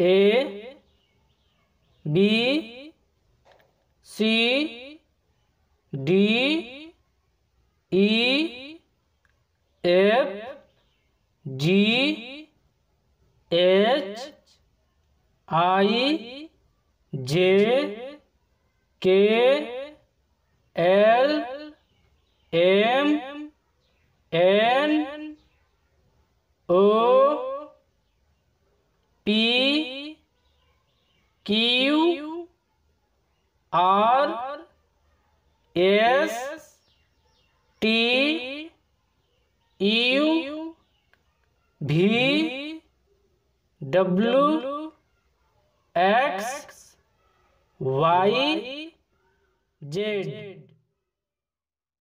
A B C D E F G H I J K L M N O P Q R S T U V W X Y Z